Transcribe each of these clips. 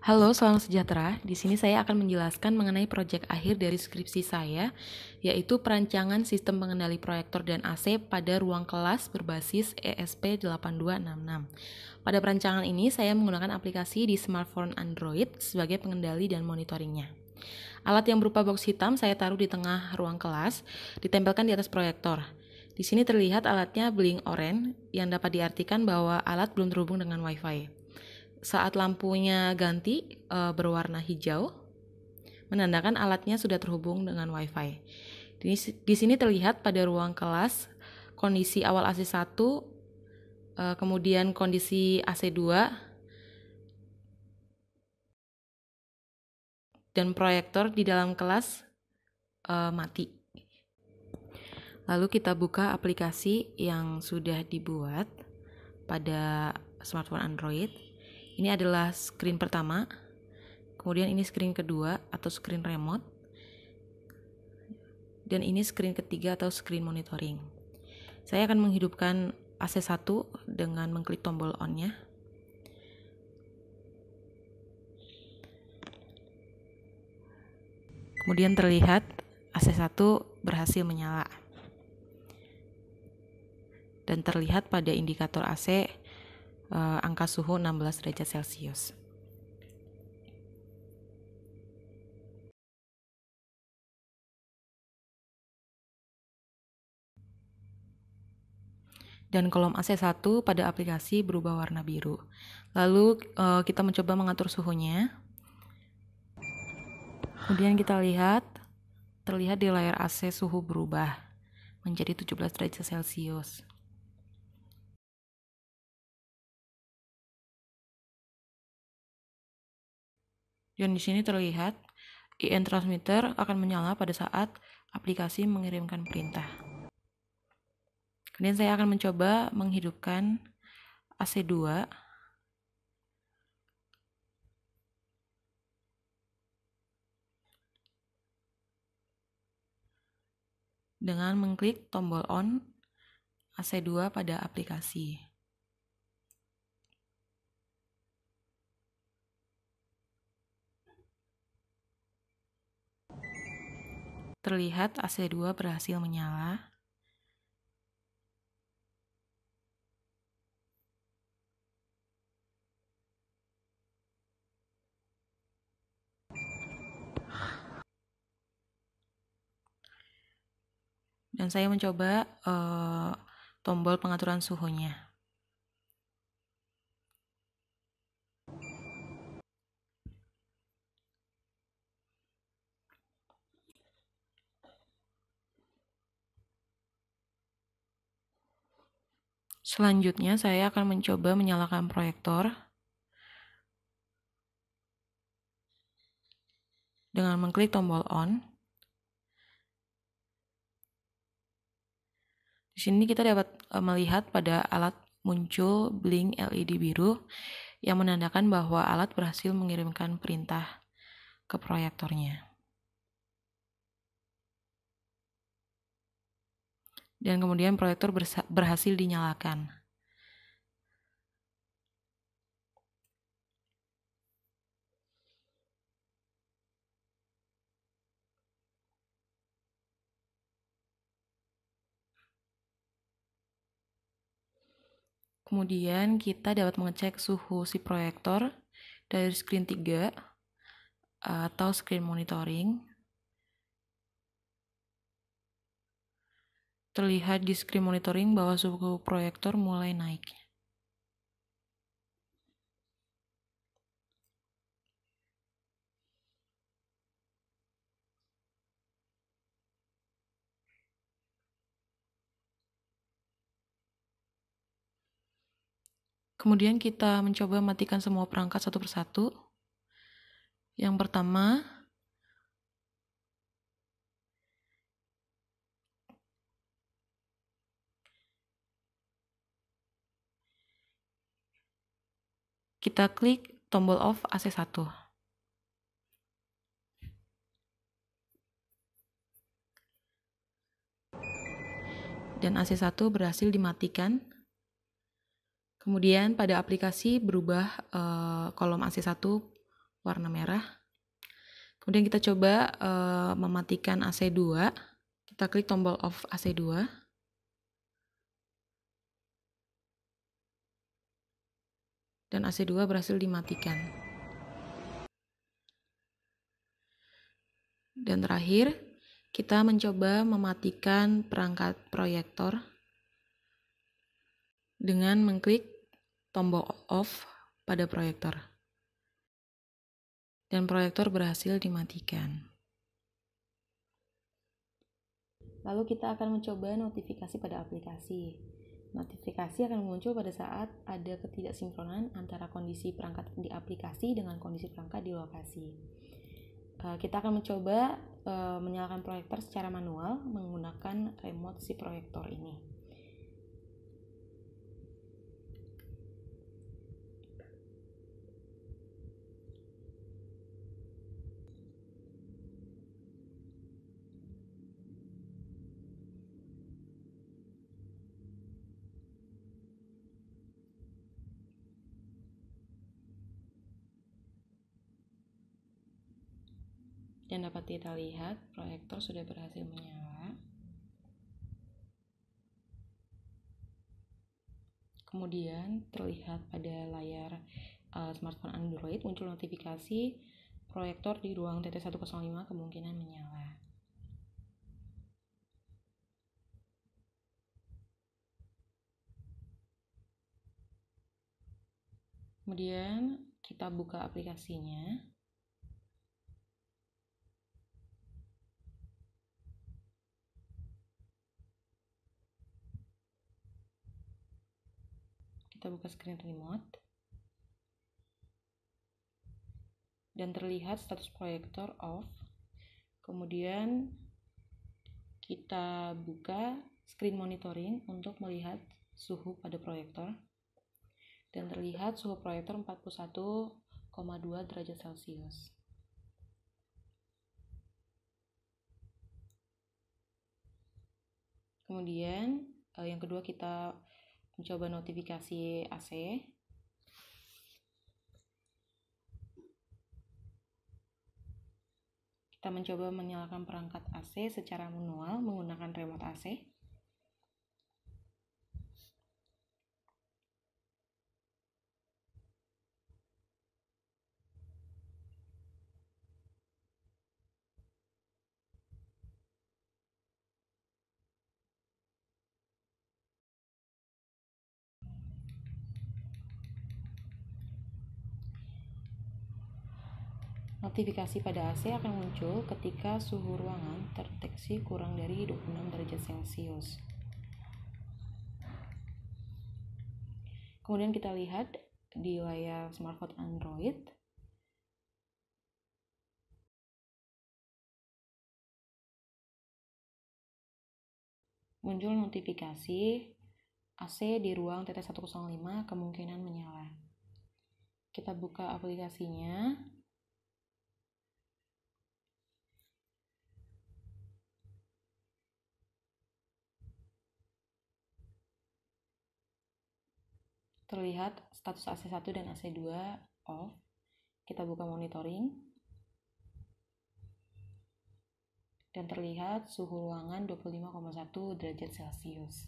Halo, salam sejahtera. Di sini saya akan menjelaskan mengenai proyek akhir dari skripsi saya, yaitu perancangan sistem pengendali proyektor dan AC pada ruang kelas berbasis ESP8266. Pada perancangan ini, saya menggunakan aplikasi di smartphone Android sebagai pengendali dan monitoringnya. Alat yang berupa box hitam saya taruh di tengah ruang kelas, ditempelkan di atas proyektor. Di sini terlihat alatnya bling orange yang dapat diartikan bahwa alat belum terhubung dengan WiFi saat lampunya ganti e, berwarna hijau, menandakan alatnya sudah terhubung dengan wifi Di, di sini terlihat pada ruang kelas kondisi awal AC1, e, eh, kemudian kondisi AC2, dan proyektor di dalam kelas e, mati. Lalu kita buka aplikasi yang sudah dibuat pada smartphone Android ini adalah screen pertama. Kemudian ini screen kedua atau screen remote. Dan ini screen ketiga atau screen monitoring. Saya akan menghidupkan AC1 dengan mengklik tombol on-nya. Kemudian terlihat AC1 berhasil menyala. Dan terlihat pada indikator AC uh, angka suhu 16 derajat Celcius. dan kolom AC1 pada aplikasi berubah warna biru. Lalu uh, kita mencoba mengatur suhunya. Kemudian kita lihat terlihat di layar AC suhu berubah menjadi 17 derajat Celcius. Dan di sini terlihat IN transmitter akan menyala pada saat aplikasi mengirimkan perintah. Kemudian saya akan mencoba menghidupkan AC2 dengan mengklik tombol on AC2 pada aplikasi. terlihat AC2 berhasil menyala. Dan saya mencoba uh, tombol pengaturan suhunya. Selanjutnya, saya akan mencoba menyalakan proyektor dengan mengklik tombol on. Di sini kita dapat e, melihat pada alat muncul blink LED biru yang menandakan bahwa alat berhasil mengirimkan perintah ke proyektornya. dan kemudian proyektor berhasil dinyalakan. Kemudian kita dapat mengecek suhu si proyektor dari screen 3 atau screen monitoring terlihat di screen monitoring bahwa suhu proyektor mulai naik. Kemudian kita mencoba matikan semua perangkat satu persatu. Yang pertama, Kita klik tombol off AC1. Dan AC1 berhasil dimatikan. Kemudian pada aplikasi berubah uh, kolom AC1 warna merah. Kemudian kita coba uh, mematikan AC2. Kita klik tombol off AC2. dan AC2 berhasil dimatikan. Dan terakhir, kita mencoba mematikan perangkat proyektor dengan mengklik tombol off pada proyektor. Dan proyektor berhasil dimatikan. Lalu kita akan mencoba notifikasi pada aplikasi. Notifikasi akan muncul pada saat ada ketidaksinkronan antara kondisi perangkat di aplikasi dengan kondisi perangkat di lokasi. Eh, kita akan mencoba eh, menyalakan proyektor secara manual menggunakan remote si proyektor ini. dan dapat kita lihat proyektor sudah berhasil menyala. Kemudian terlihat pada layar uh, smartphone Android muncul notifikasi proyektor di ruang TT105 kemungkinan menyala. Kemudian kita buka aplikasinya. kita buka screen remote dan terlihat status proyektor off kemudian kita buka screen monitoring untuk melihat suhu pada proyektor dan terlihat suhu proyektor 41,2 derajat celcius kemudian eh, yang kedua kita mencoba notifikasi AC kita mencoba menyalakan perangkat AC secara manual menggunakan remote AC Notifikasi pada AC akan muncul ketika suhu ruangan terdeteksi kurang dari 26 derajat Celcius. Kemudian kita lihat di layar smartphone Android. Muncul notifikasi AC di ruang TT105 kemungkinan menyala. Kita buka aplikasinya. terlihat status AC1 dan AC2 off. Kita buka monitoring. Dan terlihat suhu ruangan 25,1 derajat Celcius.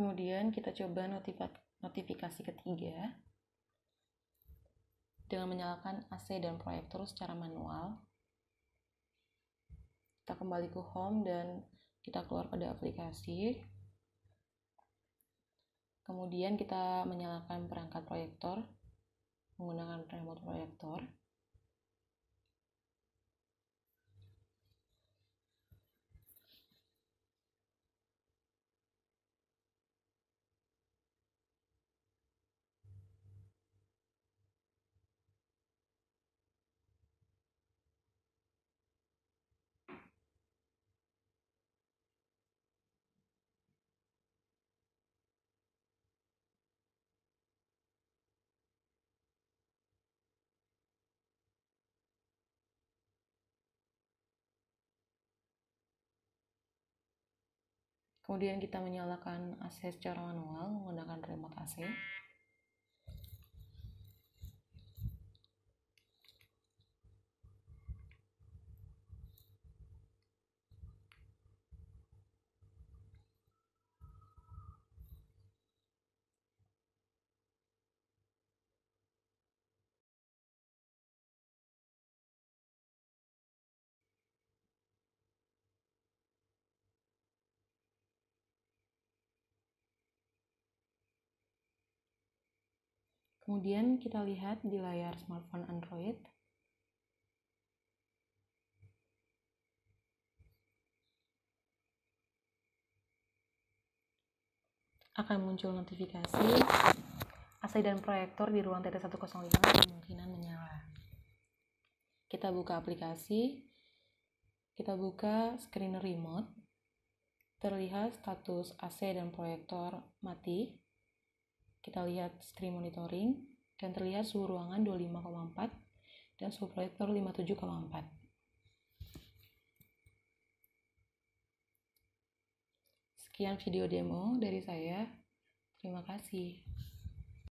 Kemudian kita coba notifikasi ketiga dengan menyalakan AC dan proyektor secara manual. Kita kembali ke home dan kita keluar pada aplikasi. Kemudian kita menyalakan perangkat proyektor menggunakan remote proyektor. kemudian kita menyalakan AC secara manual menggunakan remote AC Kemudian kita lihat di layar smartphone Android. Akan muncul notifikasi AC dan proyektor di ruang TT105 kemungkinan menyala. Kita buka aplikasi, kita buka screen remote, terlihat status AC dan proyektor mati. Kita lihat screen monitoring dan terlihat suhu ruangan 25,4 dan suhu proyektor 57,4. Sekian video demo dari saya. Terima kasih.